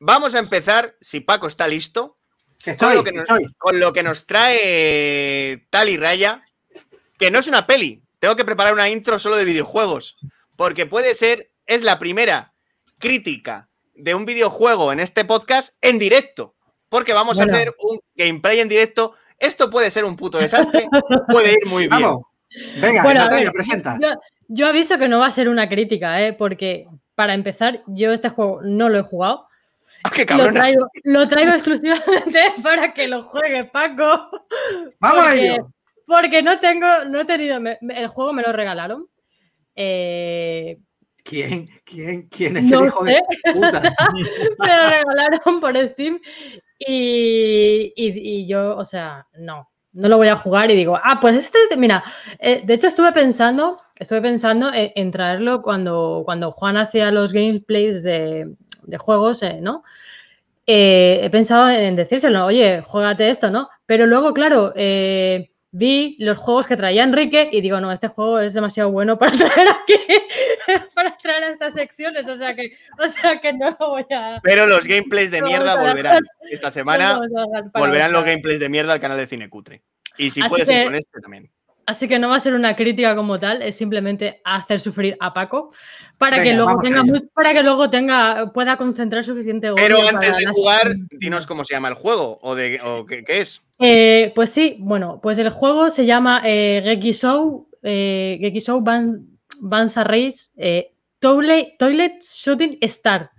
vamos a empezar, si Paco está listo, con, lo que nos, trae eh, Tal y Raya, que no es una peli. Tengo que preparar una intro solo de videojuegos, porque puede ser, es la primera crítica de un videojuego en este podcast en directo, porque vamos a hacer un gameplay en directo. Esto puede ser un puto desastre, puede ir muy bien. Vamos. Venga, Natalia, presenta. Yo, aviso que no va a ser una crítica, ¿eh? porque para empezar, yo este juego no lo he jugado. Ah, lo traigo, lo traigo exclusivamente para que lo juegue Paco. ¡Vamos porque, Porque no tengo, no he tenido, el juego me lo regalaron. Eh, ¿Quién, quién, quién es el hijo de puta? me lo regalaron por Steam y, yo, o sea, no, no lo voy a jugar y digo, ah, pues este, mira, eh, de hecho estuve pensando, estuve pensando en, en traerlo cuando, cuando Juan hacía los gameplays de, de juegos, eh, ¿no? Eh, he pensado en decírselo, oye, juégate esto, ¿no? Pero luego, claro, eh, vi los juegos que traía Enrique y digo, no, este juego es demasiado bueno para traer aquí, para traer a estas secciones, o sea que, no lo voy a... Pero los gameplays de mierda volverán. Esta semana volverán los gameplays de mierda al canal de Cinecutre. Y si puedes ir con este también. Así que no va a ser una crítica como tal, es simplemente hacer sufrir a Paco para que luego tenga para que luego tenga pueda concentrar suficiente. Pero antes de jugar, dinos cómo se llama el juego o de o qué, es. Eh, pues sí, bueno, pues el juego se llama eh, Geki Show, eh, Show Banza Race eh, Toilet, Toilet Shooting Start.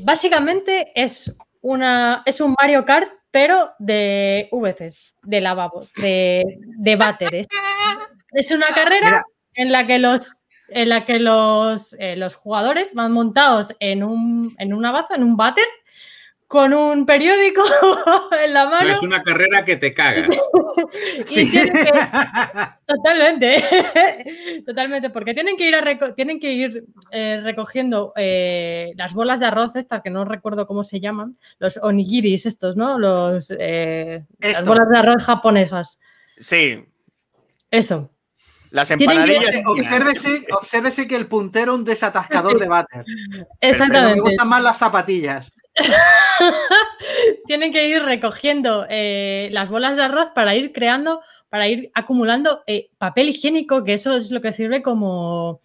básicamente es una es un Mario Kart pero de VCs, de lavabos, de, de váteres. Es una carrera en la que los en la que eh, los, jugadores van montados en, un, en una baza, en un váter, con un periódico en la mano. es una carrera que te cagas. sí. totalmente, totalmente, porque tienen que ir, a tienen que ir eh, recogiendo eh, las bolas de arroz estas, que no recuerdo cómo se llaman, los onigiris estos, ¿no? Los, eh, las bolas de arroz japonesas. Sí. Eso. Las empanadillas. Que... Obsérvese, que el puntero es un desatascador de váter. Exactamente. me gustan más las zapatillas. tienen que ir recogiendo eh, las bolas de arroz para ir creando, para ir acumulando eh, papel higiénico, que eso es lo que sirve como,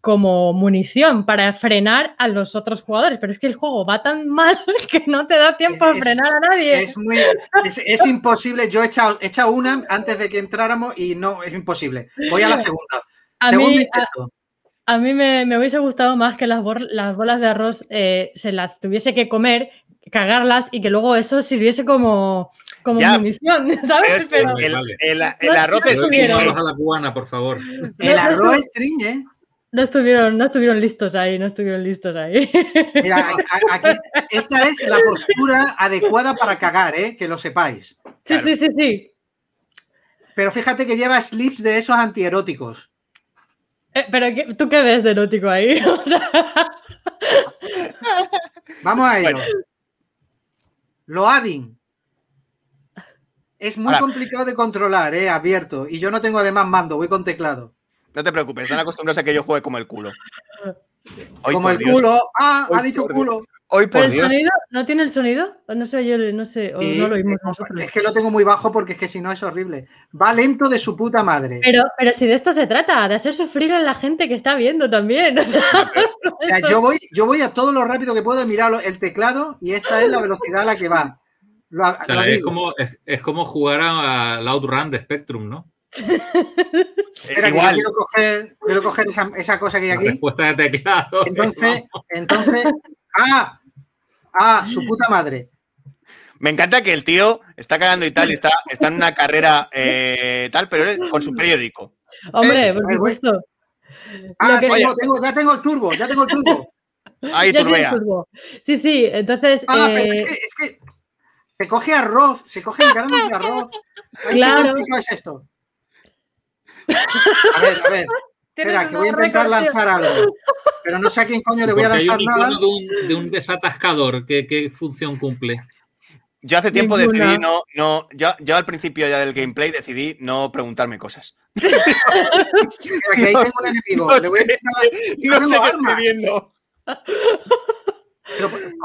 como munición para frenar a los otros jugadores, pero es que el juego va tan mal que no te da tiempo a frenar a nadie. Es, imposible, yo he echado, una antes de que entráramos y no, es imposible. Voy a la segunda. A mí me, hubiese gustado más que las, las bolas de arroz eh, se las tuviese que comer, cagarlas y que luego eso sirviese como, como ¿sabes? el, arroz es a la cubana, por favor. El arroz es triñe. ¿eh? No estuvieron, no estuvieron listos ahí, no estuvieron listos ahí. Mira, aquí, esta es la postura adecuada para cagar, ¿eh? que lo sepáis. Sí, sí, sí, sí. Pero fíjate que lleva slips de esos antieróticos. Eh, pero ¿tú qué ves de ahí? Vamos a ello. Lo Loading. Es muy complicado de controlar, eh, abierto. Y yo no tengo además mando, voy con teclado. No te preocupes, están acostumbrados a que yo juegue como el culo. como el culo. Ah, ha dicho culo por ¿Pero el sonido? ¿No tiene el sonido? No sé, yo no sé, no lo oímos Es que lo tengo muy bajo porque es que si no es horrible. Va lento de su puta madre. Pero, pero si de esto se trata, de hacer sufrir a la gente que está viendo también. yo, voy, yo voy a todo lo rápido que puedo mirar el teclado y esta es la velocidad a la que va. es, como, es, como jugar Outrun de Spectrum, ¿no? Igual. quiero coger, quiero coger esa, cosa que hay aquí. teclado. Entonces, entonces. ¡Ah! Ah, su puta madre. Me encanta que el tío está cagando y tal, y está, está en una carrera eh, tal, pero con su periódico. Hombre, eh, por supuesto. Ah, que... ya tengo el turbo, ya tengo el turbo. Ahí turbea. Sí, sí, entonces. Ah, pero eh, es que, se coge arroz, se coge granos de arroz. claro. ¿Qué es esto? A ver, a ver. Espera, que voy a intentar lanzar algo. Pero no sé a quién coño le voy a lanzar nada. De un, de un desatascador, ¿qué, función cumple? Yo hace tiempo decidí no, no yo, al principio ya del gameplay decidí no preguntarme cosas. No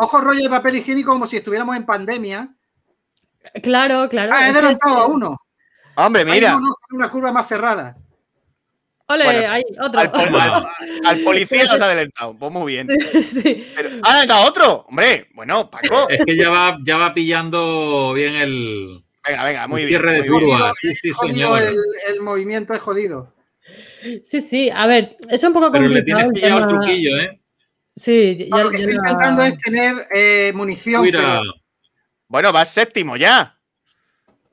ojo rollo de papel higiénico como si estuviéramos en pandemia. Claro, claro. Ah, he derrotado a uno. Hombre, mira. una curva más cerrada. Ole, hay otro. Al, policía sí, ha adelantado. Pues muy bien. ah, otro! Hombre, bueno, Paco. Es que ya va, ya va pillando bien el. Venga, venga, muy bien. Cierre de curva. Sí, sí, señor. El, movimiento es jodido. Sí, sí. A ver, es un poco complicado. Pero le tienes pillado el truquillo, ¿eh? Sí, ya, lo que estoy intentando es tener eh, munición. Bueno, va séptimo ya.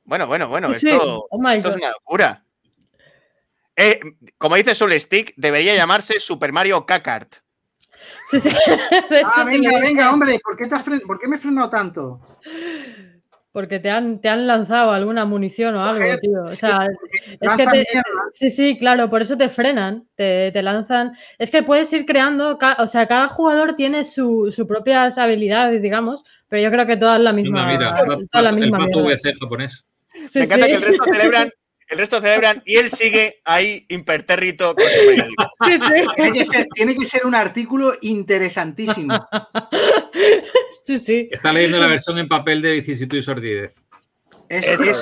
Bueno, bueno, bueno. Oh esto es una locura. Eh, como dice stick debería llamarse Super Mario Kakart. Sí, sí. ah, venga, venga, hombre, ¿por qué, te ¿por qué me he frenado tanto? Porque te han, lanzado alguna munición o algo, tío. O sea, sí, es que sí, claro, por eso te frenan, te, lanzan. Es que puedes ir creando, o sea, cada jugador tiene sus propias habilidades, digamos, pero yo creo que todas la misma. Mira, el japonés. me encanta que el resto celebran el resto celebran y él sigue ahí impertérrito con su Tiene que, ser, un artículo interesantísimo. Sí, sí. Está leyendo la versión en papel de vicisitud y sordidez. Eso, es.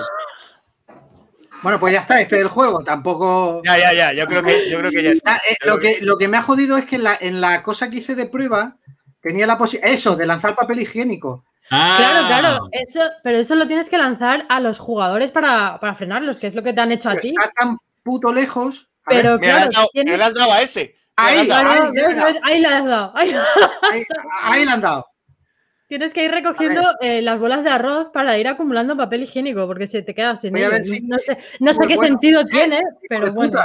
Bueno, pues ya está, este es el juego, tampoco. Ya, ya, ya, yo creo que, ya eh, está. Lo que, lo que me ha jodido es que en la, en la cosa que hice de prueba tenía la posibilidad. Eso, de lanzar papel higiénico. Claro, ah. claro, eso, pero eso lo tienes que lanzar a los jugadores para, para frenarlos, que es lo que te han hecho a ti. Está tan puto lejos. pero ver, me claro, has dado a ese. Ahí, ahí, has dado. Ahí, le han dado. Tienes que ir recogiendo eh, las bolas de arroz para ir acumulando papel higiénico, porque si te quedas sin no sé, no sé qué sentido eh, tiene, pero bueno.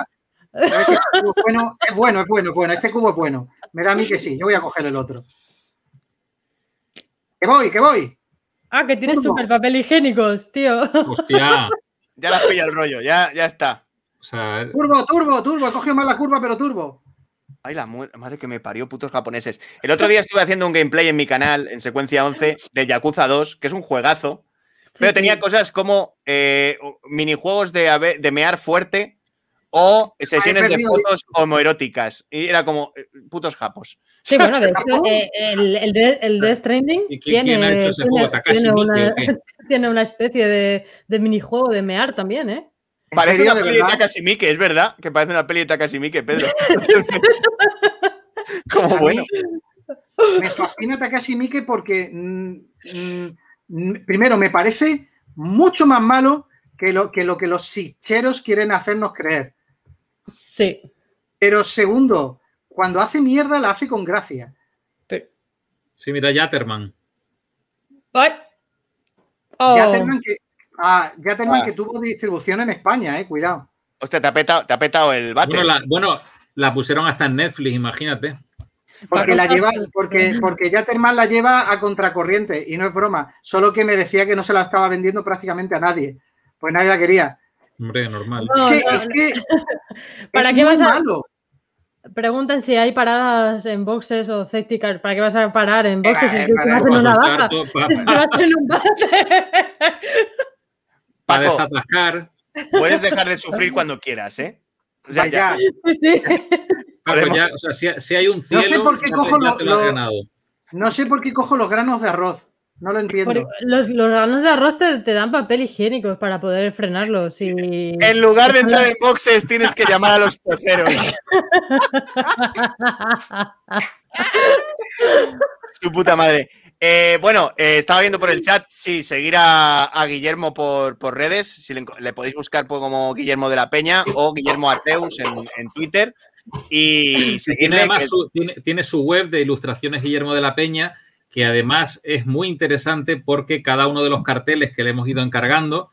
bueno. Es bueno, es bueno, es bueno. Este cubo es bueno. Me da a mí que sí, yo voy a coger el otro. ¡Que voy, que voy! Ah, que tienes super papel higiénicos, tío. Hostia. ya la pilla el rollo, ya, ya está. turbo, turbo, turbo. He cogido mal la curva, pero turbo. Ay, la madre que me parió, putos japoneses. El otro día estuve haciendo un gameplay en mi canal, en secuencia 11, de Yakuza 2, que es un juegazo. pero tenía cosas como eh, minijuegos de, de mear fuerte o sesiones de fotos homoeróticas. Y era como eh, putos japos. Sí, bueno, de hecho, eh, el, Death ah. Stranding tiene, tiene, una, especie de, de, minijuego de mear también, ¿eh? Parece una peli verdad? de Takashi es verdad, que parece una peli de Takashi Mike, Pedro. como bueno. Me fascina Takashi Mike porque, mm, mm, primero, me parece mucho más malo que que, lo que los sicheros quieren hacernos creer. Sí. Pero segundo, cuando hace mierda la hace con gracia. Sí, mira, Yatterman. Oh. Yatterman, que, ah, ah, que tuvo distribución en España, eh, cuidado. Hostia, te ha petado, te ha petado el bate. Bueno la, pusieron hasta en Netflix, imagínate. Porque la porque, porque Yatterman la lleva a contracorriente, y no es broma. Solo que me decía que no se la estaba vendiendo prácticamente a nadie. Pues nadie la quería. Hombre, normal. es que, es que ¿Para qué vas a... Preguntan si hay paradas en boxes o cépticas. ¿Para qué vas a parar en boxes? Es que vas, en una baja. vas en un Para desatascar. Puedes dejar de sufrir cuando quieras, ¿eh? O sea, ya. Sí. o sea, si, hay un cielo, no sé por qué cojo lo, no sé por qué cojo los granos de arroz. No lo entiendo. los, los de arroz te, dan papel higiénico para poder frenarlos. En lugar de entrar en boxes, tienes que llamar a los peceros. Su puta madre. Eh, bueno, eh, estaba viendo por el chat si seguir a, Guillermo por, redes, si le, podéis buscar pues como Guillermo de la Peña o Guillermo Arteus en, Twitter. Y además tiene su web de ilustraciones Guillermo de la Peña que además es muy interesante porque cada uno de los carteles que le hemos ido encargando,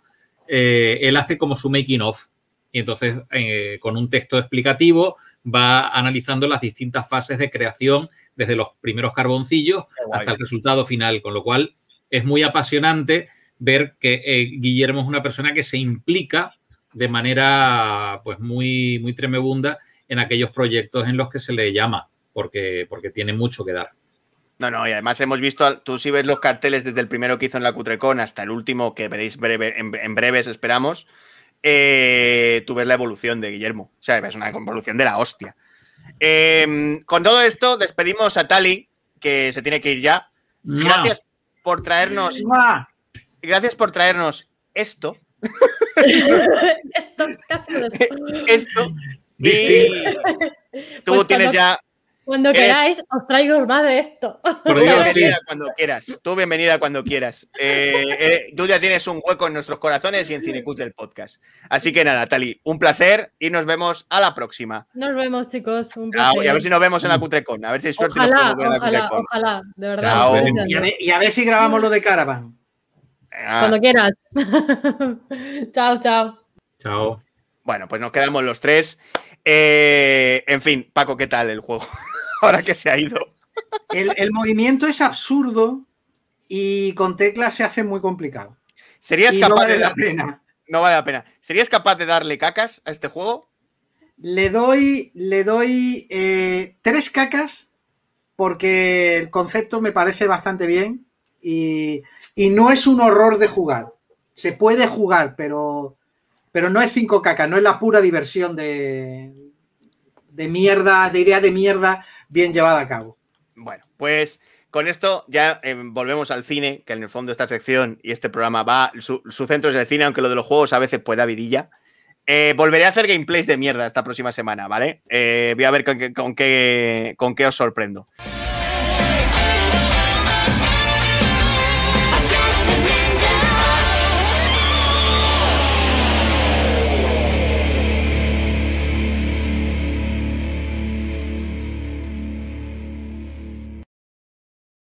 eh, él hace como su making of. Y entonces, eh, con un texto explicativo, va analizando las distintas fases de creación, desde los primeros carboncillos hasta el resultado final, con lo cual es muy apasionante ver que eh, Guillermo es una persona que se implica de manera pues muy, muy tremebunda en aquellos proyectos en los que se le llama, porque, porque tiene mucho que dar. No, no, y además hemos visto, tú si ves los carteles desde el primero que hizo en la Cutrecon hasta el último que veréis breve, en, breves, esperamos, eh, tú ves la evolución de Guillermo. O sea, es una evolución de la hostia. Em, con todo esto, despedimos a Tali, que se tiene que ir ya. Gracias por traernos. Gracias por traernos esto. esto, esto. Pues tú tienes ya cuando queráis, os traigo más de esto. bienvenida cuando quieras. Tú bienvenida cuando quieras. Eh, eh, tú ya tienes un hueco en nuestros corazones y en Cinecute el podcast. Así que nada, Tali, un placer y nos vemos a la próxima. Nos vemos, chicos. Un placer. y a ver si nos vemos en la Cutrecon. A ver si hay suerte. Ojalá, ojalá, ojalá. De verdad. Y, a ver, si grabamos lo de Caravan. Ah. Cuando quieras. chao, chao. Chao. Bueno, pues nos quedamos los tres. Eh, en fin, Paco, ¿qué tal el juego? Ahora que se ha ido. El, movimiento es absurdo y con teclas se hace muy complicado. ¿Serías capaz vale de la pena. No vale la pena. ¿Serías capaz de darle cacas a este juego? Le doy, le doy eh, tres cacas porque el concepto me parece bastante bien y no es un horror de jugar. Se puede jugar, pero pero no es 5 caca, no es la pura diversión de, de mierda, de idea de mierda bien llevada a cabo. Bueno, pues con esto ya em, volvemos al cine, que en el fondo esta sección y este programa va, su, centro es el cine, aunque lo de los juegos a veces pueda vidilla. Eh, volveré a hacer gameplays de mierda esta próxima semana, ¿vale? Eh, voy a ver con, qué, con qué, con qué os sorprendo.